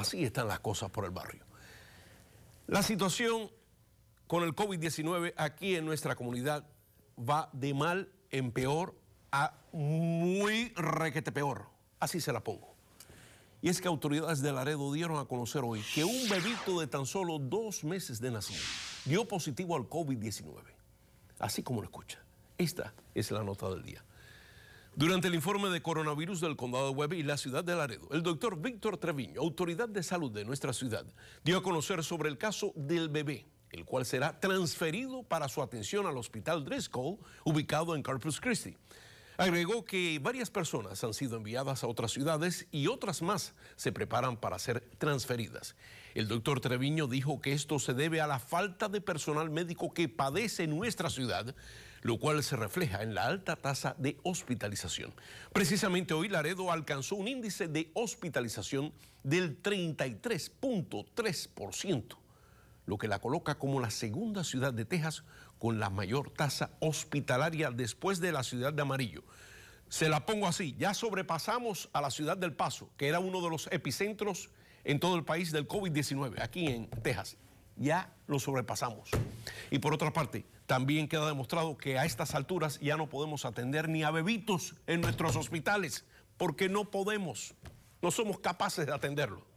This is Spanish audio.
Así están las cosas por el barrio. La situación con el COVID-19 aquí en nuestra comunidad va de mal en peor a muy requete peor. Así se la pongo. Y es que autoridades de Laredo dieron a conocer hoy que un bebito de tan solo dos meses de nacimiento dio positivo al COVID-19. Así como lo escucha. Esta es la nota del día. Durante el informe de coronavirus del condado de Webb y la ciudad de Laredo, el doctor Víctor Treviño, autoridad de salud de nuestra ciudad, dio a conocer sobre el caso del bebé, el cual será transferido para su atención al hospital Driscoll, ubicado en Corpus Christi. Agregó que varias personas han sido enviadas a otras ciudades y otras más se preparan para ser transferidas. El doctor Treviño dijo que esto se debe a la falta de personal médico que padece nuestra ciudad, lo cual se refleja en la alta tasa de hospitalización. Precisamente hoy Laredo alcanzó un índice de hospitalización del 33.3% lo que la coloca como la segunda ciudad de Texas con la mayor tasa hospitalaria después de la ciudad de Amarillo. Se la pongo así, ya sobrepasamos a la ciudad del Paso, que era uno de los epicentros en todo el país del COVID-19, aquí en Texas. Ya lo sobrepasamos. Y por otra parte, también queda demostrado que a estas alturas ya no podemos atender ni a bebitos en nuestros hospitales, porque no podemos, no somos capaces de atenderlo.